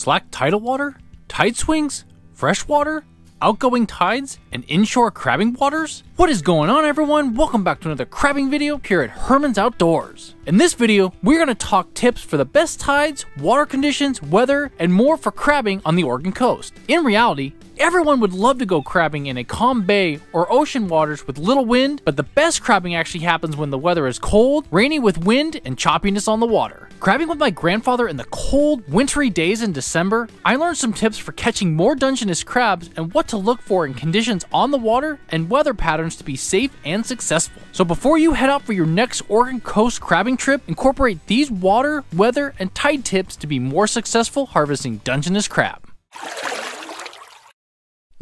slack tidal water, tide swings, freshwater, outgoing tides, and inshore crabbing waters? What is going on everyone? Welcome back to another crabbing video here at Herman's Outdoors. In this video, we're going to talk tips for the best tides, water conditions, weather, and more for crabbing on the Oregon coast. In reality, Everyone would love to go crabbing in a calm bay or ocean waters with little wind, but the best crabbing actually happens when the weather is cold, rainy with wind, and choppiness on the water. Crabbing with my grandfather in the cold, wintry days in December, I learned some tips for catching more Dungeness crabs and what to look for in conditions on the water and weather patterns to be safe and successful. So before you head out for your next Oregon Coast crabbing trip, incorporate these water, weather, and tide tips to be more successful harvesting Dungeness crab.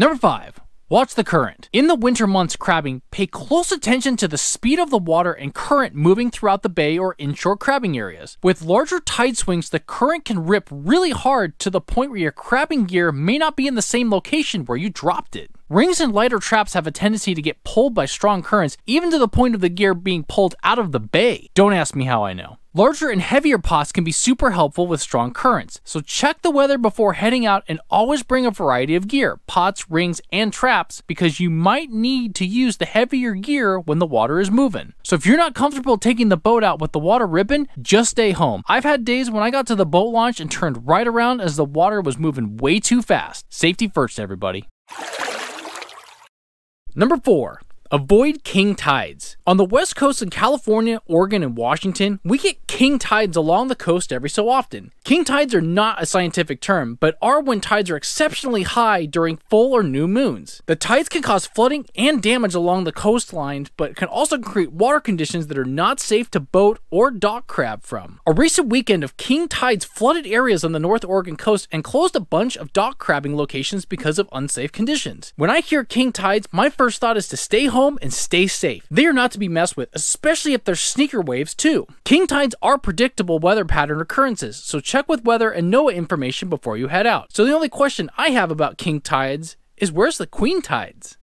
Number five, watch the current. In the winter months crabbing, pay close attention to the speed of the water and current moving throughout the bay or inshore crabbing areas. With larger tide swings, the current can rip really hard to the point where your crabbing gear may not be in the same location where you dropped it. Rings and lighter traps have a tendency to get pulled by strong currents, even to the point of the gear being pulled out of the bay. Don't ask me how I know. Larger and heavier pots can be super helpful with strong currents, so check the weather before heading out and always bring a variety of gear, pots, rings, and traps, because you might need to use the heavier gear when the water is moving. So if you're not comfortable taking the boat out with the water ripping, just stay home. I've had days when I got to the boat launch and turned right around as the water was moving way too fast. Safety first, everybody. Number 4. Avoid king tides. On the west coast in California, Oregon, and Washington, we get king tides along the coast every so often. King tides are not a scientific term, but are when tides are exceptionally high during full or new moons. The tides can cause flooding and damage along the coastline, but can also create water conditions that are not safe to boat or dock crab from. A recent weekend of king tides flooded areas on the North Oregon coast and closed a bunch of dock crabbing locations because of unsafe conditions. When I hear king tides, my first thought is to stay home home and stay safe. They are not to be messed with, especially if they're sneaker waves too. King tides are predictable weather pattern occurrences, so check with weather and NOAA information before you head out. So the only question I have about king tides is where's the queen tides?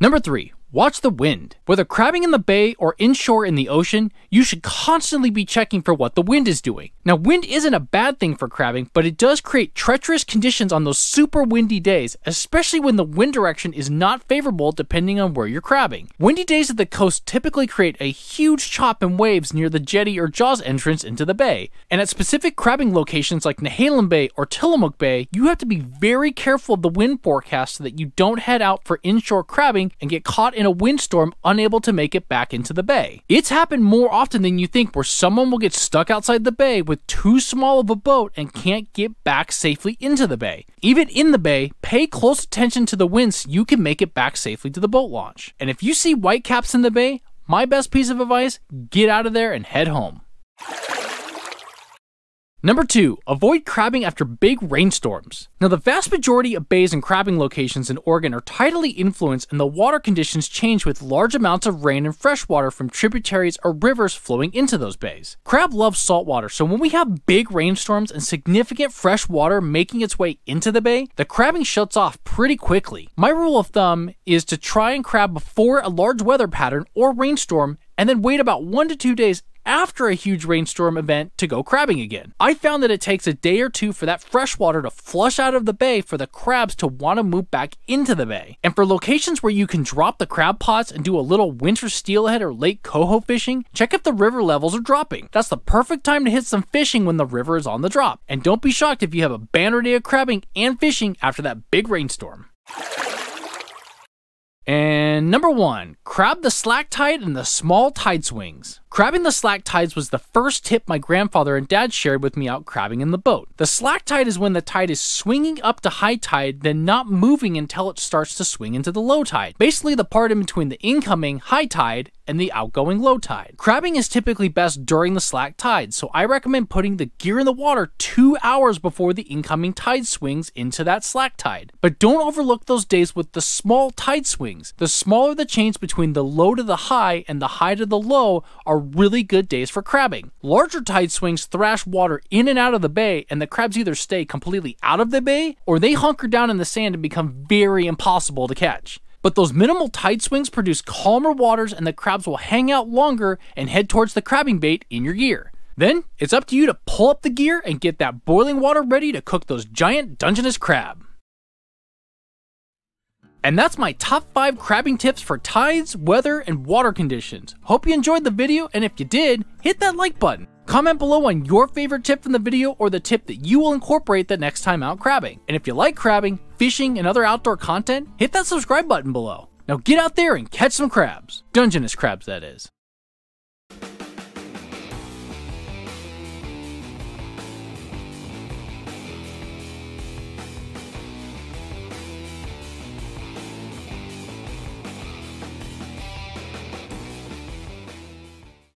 Number 3. Watch the wind. Whether crabbing in the bay or inshore in the ocean, you should constantly be checking for what the wind is doing. Now, wind isn't a bad thing for crabbing, but it does create treacherous conditions on those super windy days, especially when the wind direction is not favorable depending on where you're crabbing. Windy days at the coast typically create a huge chop in waves near the jetty or jaws entrance into the bay. And at specific crabbing locations like Nahalem Bay or Tillamook Bay, you have to be very careful of the wind forecast so that you don't head out for inshore crabbing and get caught in a windstorm unable to make it back into the bay. It's happened more often than you think where someone will get stuck outside the bay with too small of a boat and can't get back safely into the bay. Even in the bay, pay close attention to the winds so you can make it back safely to the boat launch. And if you see whitecaps in the bay, my best piece of advice, get out of there and head home. Number two, avoid crabbing after big rainstorms. Now, the vast majority of bays and crabbing locations in Oregon are tidally influenced, and the water conditions change with large amounts of rain and fresh water from tributaries or rivers flowing into those bays. Crab loves saltwater, so when we have big rainstorms and significant fresh water making its way into the bay, the crabbing shuts off pretty quickly. My rule of thumb is to try and crab before a large weather pattern or rainstorm and then wait about one to two days after a huge rainstorm event to go crabbing again. I found that it takes a day or two for that fresh water to flush out of the bay for the crabs to want to move back into the bay. And for locations where you can drop the crab pots and do a little winter steelhead or lake coho fishing, check if the river levels are dropping. That's the perfect time to hit some fishing when the river is on the drop. And don't be shocked if you have a banner day of crabbing and fishing after that big rainstorm. And number one, crab the slack tide and the small tide swings. Crabbing the slack tides was the first tip my grandfather and dad shared with me out crabbing in the boat. The slack tide is when the tide is swinging up to high tide, then not moving until it starts to swing into the low tide. Basically, the part in between the incoming high tide and the outgoing low tide. Crabbing is typically best during the slack tide, so I recommend putting the gear in the water two hours before the incoming tide swings into that slack tide. But don't overlook those days with the small tide swings. The smaller the change between the low to the high and the high to the low are really good days for crabbing. Larger tide swings thrash water in and out of the bay, and the crabs either stay completely out of the bay or they hunker down in the sand and become very impossible to catch. But those minimal tide swings produce calmer waters, and the crabs will hang out longer and head towards the crabbing bait in your gear. Then it's up to you to pull up the gear and get that boiling water ready to cook those giant Dungeness crab. And that's my top 5 crabbing tips for tides, weather, and water conditions. Hope you enjoyed the video, and if you did, hit that like button. Comment below on your favorite tip from the video or the tip that you will incorporate the next time out crabbing. And if you like crabbing, fishing, and other outdoor content, hit that subscribe button below. Now get out there and catch some crabs. Dungeness crabs, that is.